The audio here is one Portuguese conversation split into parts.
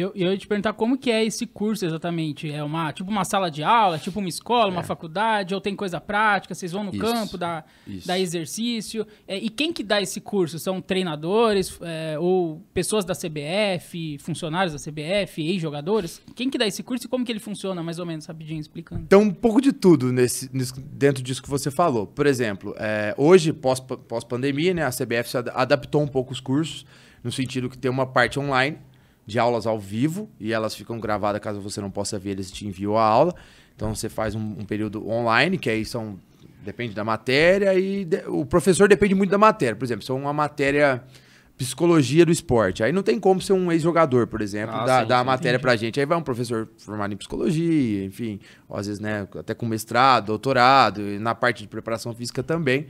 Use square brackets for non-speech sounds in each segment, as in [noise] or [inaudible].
Eu, eu ia te perguntar como que é esse curso exatamente? É uma tipo uma sala de aula, é tipo uma escola, é. uma faculdade, ou tem coisa prática? Vocês vão no isso, campo, dá, dá exercício. É, e quem que dá esse curso? São treinadores é, ou pessoas da CBF, funcionários da CBF, ex-jogadores? Quem que dá esse curso e como que ele funciona, mais ou menos, rapidinho, explicando? Então, um pouco de tudo nesse, nesse dentro disso que você falou. Por exemplo, é, hoje, pós-pandemia, pós né, a CBF se adaptou um pouco os cursos, no sentido que tem uma parte online de aulas ao vivo e elas ficam gravadas caso você não possa ver, eles te enviam a aula. Então você faz um, um período online, que aí são. Depende da matéria e de, o professor depende muito da matéria. Por exemplo, se é uma matéria psicologia do esporte. Aí não tem como ser um ex-jogador, por exemplo, ah, dar, a matéria entendi. pra gente. Aí vai um professor formado em psicologia, enfim, às vezes, né, até com mestrado, doutorado, na parte de preparação física também.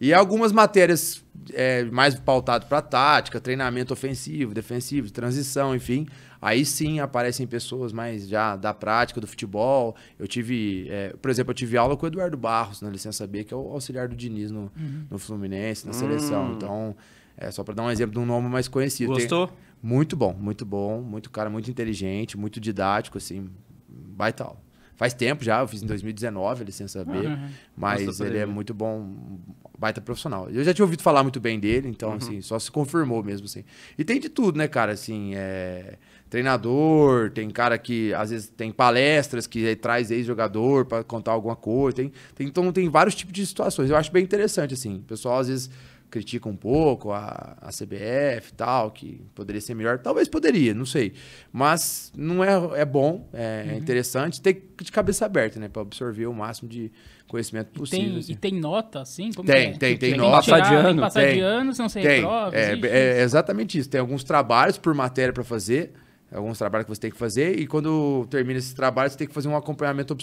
E algumas matérias é, mais pautado para tática, treinamento ofensivo, defensivo, transição, enfim. Aí sim aparecem pessoas mais já da prática do futebol. Eu tive, é, por exemplo, eu tive aula com o Eduardo Barros na né? licença B, que é o auxiliar do Diniz no, uhum. no Fluminense, na seleção. Hum. Então, é só para dar um exemplo de um nome mais conhecido. Gostou? Tem... muito bom, muito bom, muito cara, muito inteligente, muito didático, assim, baita aula. Faz tempo já, eu fiz em 2019, a licença B. Uhum. Mas Nossa, ele é muito bom, baita profissional. Eu já tinha ouvido falar muito bem dele, então, uhum. assim, só se confirmou mesmo, assim. E tem de tudo, né, cara? Assim, é treinador, tem cara que às vezes tem palestras que traz ex-jogador para contar alguma coisa, tem, tem, então tem vários tipos de situações. Eu acho bem interessante assim. O pessoal às vezes critica um pouco a, a CBF e tal, que poderia ser melhor. Talvez poderia, não sei. Mas não é, é bom, é uhum. interessante. ter de cabeça aberta, né? Para absorver o máximo de conhecimento e possível. Tem, assim. E tem nota, assim? Como tem, é? tem, tem, tem nota. Tirar, passar de ano. Tem passar tem, de ano, não sei tem, É, é, exatamente isso. Tem alguns trabalhos por matéria para fazer, alguns trabalhos que você tem que fazer, e quando termina esse trabalho, você tem que fazer um acompanhamento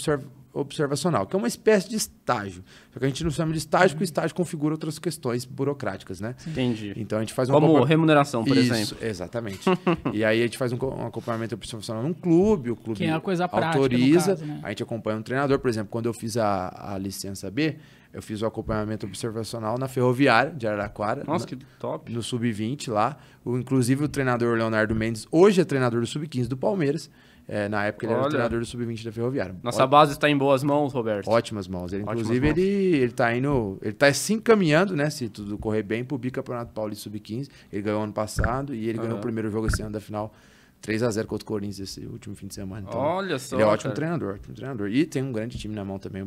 observacional, que é uma espécie de estágio. Só que a gente não chama de estágio, porque o estágio configura outras questões burocráticas, né? Entendi. Então a gente faz um Como acompan... remuneração, por Isso, exemplo. Exatamente. [laughs] e aí a gente faz um, um acompanhamento observacional num clube, o clube que é coisa prática, autoriza, caso, né? a gente acompanha um treinador, por exemplo, quando eu fiz a, a licença B, eu fiz o acompanhamento observacional na Ferroviária de Araraquara. Nossa, na, que top. No Sub-20 lá. O, inclusive o treinador Leonardo Mendes, hoje é treinador do Sub-15 do Palmeiras. É, na época ele Olha. era o treinador do Sub-20 da Ferroviária. Nossa Ó... base está em boas mãos, Roberto. Ótimas mãos. Ele, Ótimas inclusive, mãos. ele ele tá indo. Ele tá se encaminhando, né? Se tudo correr bem, pro bicampeonato paulista Sub-15. Ele ganhou ano passado e ele uhum. ganhou o primeiro jogo esse ano da final. 3 a 0 contra o Corinthians esse último fim de semana. Então, Olha só. Ele é ótimo cara. treinador, ótimo treinador. E tem um grande time na mão também,